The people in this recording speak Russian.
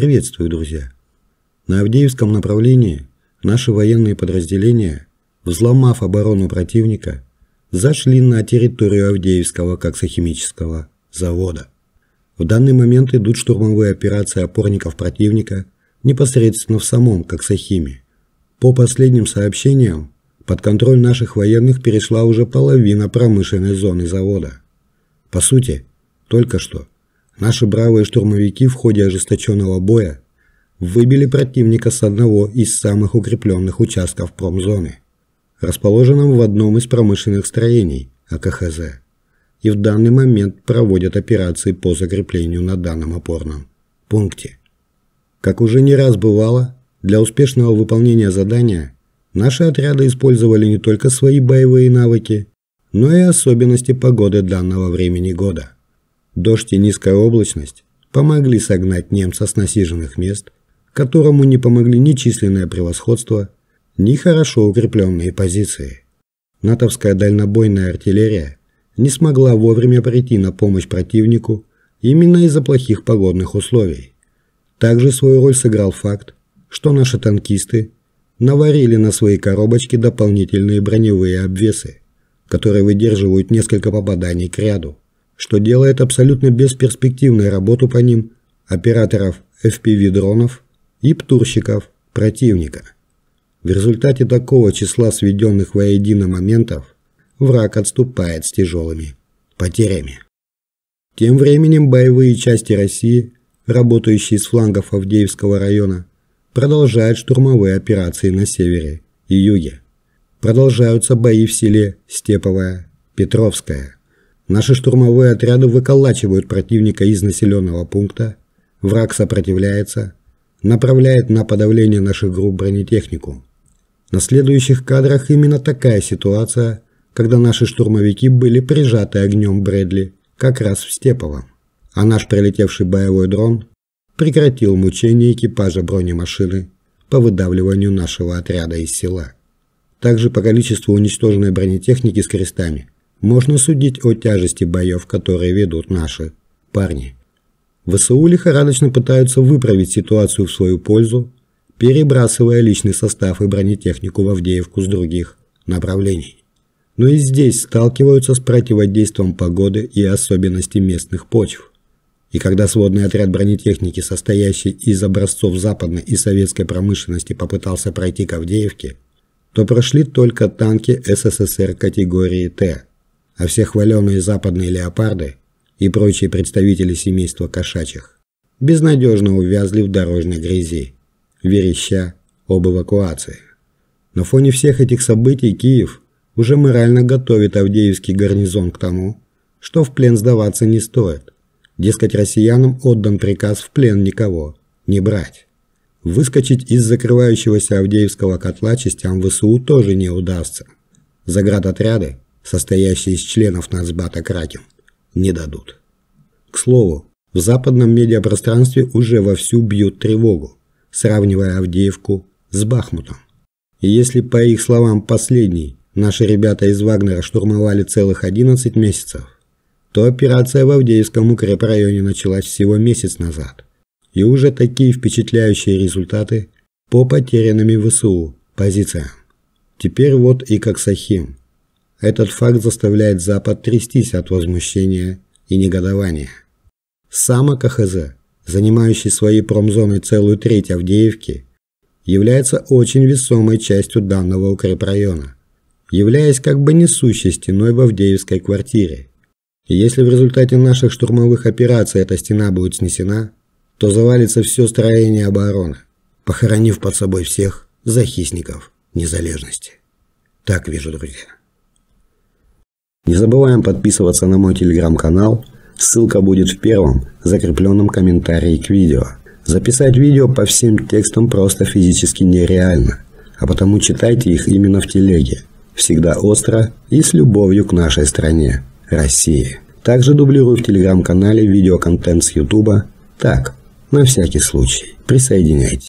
Приветствую, друзья! На Авдеевском направлении наши военные подразделения, взломав оборону противника, зашли на территорию Авдеевского коксохимического завода. В данный момент идут штурмовые операции опорников противника непосредственно в самом коксохиме. По последним сообщениям, под контроль наших военных перешла уже половина промышленной зоны завода. По сути, только что – Наши бравые штурмовики в ходе ожесточенного боя выбили противника с одного из самых укрепленных участков промзоны, расположенном в одном из промышленных строений АКХЗ, и в данный момент проводят операции по закреплению на данном опорном пункте. Как уже не раз бывало, для успешного выполнения задания наши отряды использовали не только свои боевые навыки, но и особенности погоды данного времени года – Дождь и низкая облачность помогли согнать немца с насиженных мест, которому не помогли ни численное превосходство, ни хорошо укрепленные позиции. Натовская дальнобойная артиллерия не смогла вовремя прийти на помощь противнику именно из-за плохих погодных условий. Также свою роль сыграл факт, что наши танкисты наварили на свои коробочки дополнительные броневые обвесы, которые выдерживают несколько попаданий к ряду что делает абсолютно бесперспективной работу по ним операторов FPV-дронов и птурщиков противника. В результате такого числа сведенных воедино моментов враг отступает с тяжелыми потерями. Тем временем боевые части России, работающие с флангов Авдеевского района, продолжают штурмовые операции на севере и юге. Продолжаются бои в селе Степовая, Петровская. Наши штурмовые отряды выколачивают противника из населенного пункта. Враг сопротивляется, направляет на подавление наших групп бронетехнику. На следующих кадрах именно такая ситуация, когда наши штурмовики были прижаты огнем Брэдли, как раз в Степово. А наш прилетевший боевой дрон прекратил мучение экипажа бронемашины по выдавливанию нашего отряда из села. Также по количеству уничтоженной бронетехники с крестами – можно судить о тяжести боев, которые ведут наши парни. ВСУ лихорадочно пытаются выправить ситуацию в свою пользу, перебрасывая личный состав и бронетехнику в Авдеевку с других направлений. Но и здесь сталкиваются с противодействием погоды и особенностей местных почв. И когда сводный отряд бронетехники, состоящий из образцов западной и советской промышленности, попытался пройти к Авдеевке, то прошли только танки СССР категории «Т», а все хваленые западные леопарды и прочие представители семейства кошачьих безнадежно увязли в дорожной грязи, вереща об эвакуации. На фоне всех этих событий Киев уже морально готовит Авдеевский гарнизон к тому, что в плен сдаваться не стоит. Дескать, россиянам отдан приказ в плен никого не брать. Выскочить из закрывающегося Авдеевского котла частям ВСУ тоже не удастся. Заградотряды состоящий из членов Нацбата Кракен, не дадут. К слову, в западном медиапространстве уже вовсю бьют тревогу, сравнивая Авдеевку с Бахмутом. И если, по их словам, последний, наши ребята из Вагнера штурмовали целых 11 месяцев, то операция в Авдеевском укрепрайоне началась всего месяц назад. И уже такие впечатляющие результаты по потерянными ВСУ позициям. Теперь вот и как Сахим, этот факт заставляет Запад трястись от возмущения и негодования. Сама КХЗ, занимающий своей промзоной целую треть Авдеевки, является очень весомой частью данного укрепрайона, являясь как бы несущей стеной в Авдеевской квартире. если в результате наших штурмовых операций эта стена будет снесена, то завалится все строение обороны, похоронив под собой всех захисников незалежности. Так вижу, друзья. Не забываем подписываться на мой телеграм-канал, ссылка будет в первом, закрепленном комментарии к видео. Записать видео по всем текстам просто физически нереально, а потому читайте их именно в телеге. Всегда остро и с любовью к нашей стране, России. Также дублирую в телеграм-канале видеоконтент с ютуба. Так, на всякий случай. Присоединяйтесь.